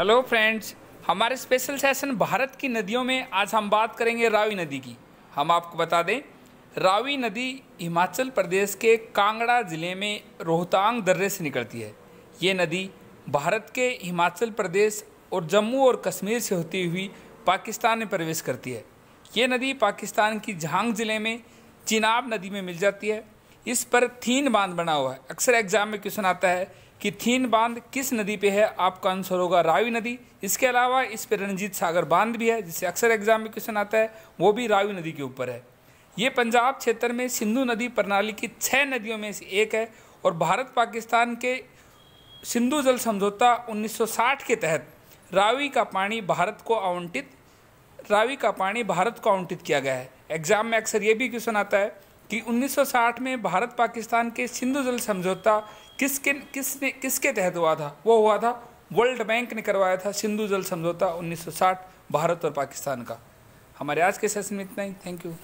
hello friends हमारे special session Bharat की नदियों में आज हम बात करेंगे रावी नदी की हम आपको बता दें रावी नदी हिमाचल प्रदेश के कांगड़ा ज़िले में रोहतांग दर्रे से निकलती है ये नदी भारत के हिमाचल प्रदेश और जम्मू और कश्मीर से होती हुई पाकिस्तान में प्रवेश करती है ये नदी पाकिस्तान की झांग ज़िले में चिनाब नदी में मिल जाती है इस पर थीन बांध बना हुआ है अक्सर एग्जाम में क्वेश्चन आता है कि थीन बांध किस नदी पे है आपका आंसर होगा रावी नदी इसके अलावा इस पर रणजीत सागर बांध भी है जिससे अक्सर एग्जाम में क्वेश्चन आता है वो भी रावी नदी के ऊपर है ये पंजाब क्षेत्र में सिंधु नदी प्रणाली की छः नदियों में से एक है और भारत पाकिस्तान के सिंधु जल समझौता 1960 के तहत रावी का पानी भारत को आवंटित रावी का पानी भारत को आवंटित किया गया है एग्जाम में अक्सर ये भी क्वेश्चन आता है कि 1960 में भारत पाकिस्तान के सिंधु जल समझौता किसके किसने किसके तहत हुआ था वो हुआ था वर्ल्ड बैंक ने करवाया था सिंधु जल समझौता 1960 भारत और पाकिस्तान का हमारे आज के सेशन में इतना ही थैंक यू